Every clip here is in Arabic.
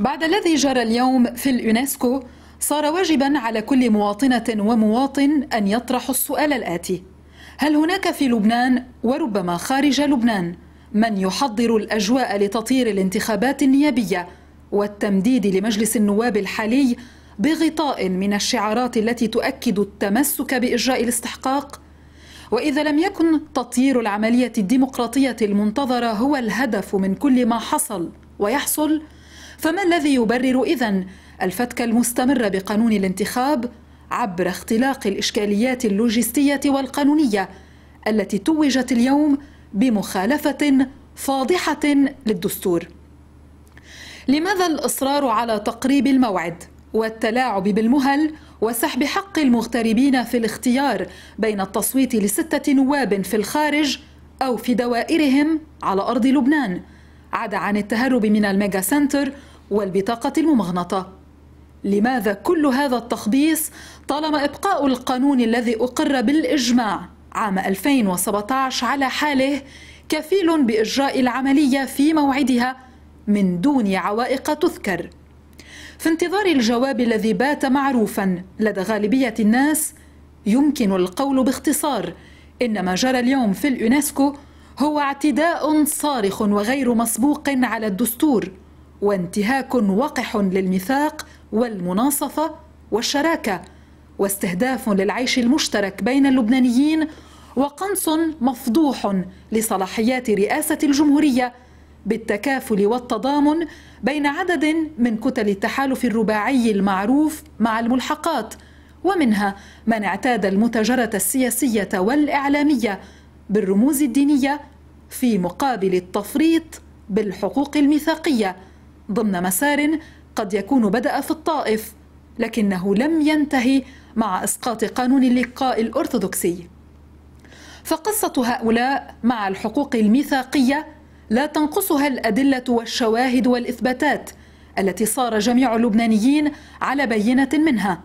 بعد الذي جرى اليوم في اليونسكو صار واجبا على كل مواطنة ومواطن أن يطرح السؤال الآتي هل هناك في لبنان وربما خارج لبنان من يحضر الأجواء لتطير الانتخابات النيابية والتمديد لمجلس النواب الحالي بغطاء من الشعارات التي تؤكد التمسك بإجراء الاستحقاق؟ وإذا لم يكن تطيير العملية الديمقراطية المنتظرة هو الهدف من كل ما حصل ويحصل فما الذي يبرر إذن الفتك المستمر بقانون الانتخاب عبر اختلاق الإشكاليات اللوجستية والقانونية التي توجت اليوم بمخالفة فاضحة للدستور لماذا الإصرار على تقريب الموعد والتلاعب بالمهل وسحب حق المغتربين في الاختيار بين التصويت لستة نواب في الخارج أو في دوائرهم على أرض لبنان عدا عن التهرب من الميجا سنتر والبطاقة الممغنطة لماذا كل هذا التخبيص طالما إبقاء القانون الذي أقر بالإجماع عام 2017 على حاله كفيل بإجراء العملية في موعدها من دون عوائق تذكر في انتظار الجواب الذي بات معروفا لدى غالبية الناس يمكن القول باختصار إن ما جرى اليوم في اليونسكو هو اعتداء صارخ وغير مسبوق على الدستور وانتهاك وقح للميثاق والمناصفه والشراكه واستهداف للعيش المشترك بين اللبنانيين وقنص مفضوح لصلاحيات رئاسه الجمهوريه بالتكافل والتضامن بين عدد من كتل التحالف الرباعي المعروف مع الملحقات ومنها من اعتاد المتاجره السياسيه والاعلاميه بالرموز الدينيه في مقابل التفريط بالحقوق الميثاقيه ضمن مسار قد يكون بدأ في الطائف لكنه لم ينتهي مع إسقاط قانون اللقاء الأرثوذكسي فقصة هؤلاء مع الحقوق الميثاقية لا تنقصها الأدلة والشواهد والإثباتات التي صار جميع اللبنانيين على بينة منها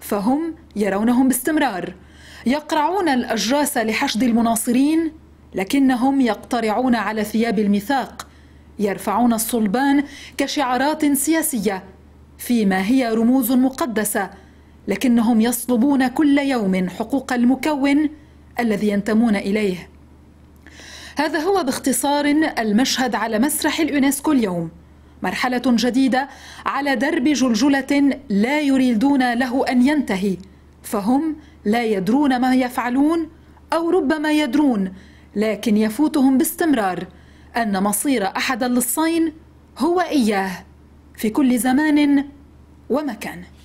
فهم يرونهم باستمرار يقرعون الأجراس لحشد المناصرين لكنهم يقترعون على ثياب الميثاق يرفعون الصلبان كشعارات سياسية فيما هي رموز مقدسة لكنهم يصلبون كل يوم حقوق المكون الذي ينتمون إليه هذا هو باختصار المشهد على مسرح اليونسكو اليوم مرحلة جديدة على درب جلجلة لا يريدون له أن ينتهي فهم لا يدرون ما يفعلون أو ربما يدرون لكن يفوتهم باستمرار أن مصير أحد اللصين هو إياه في كل زمان ومكان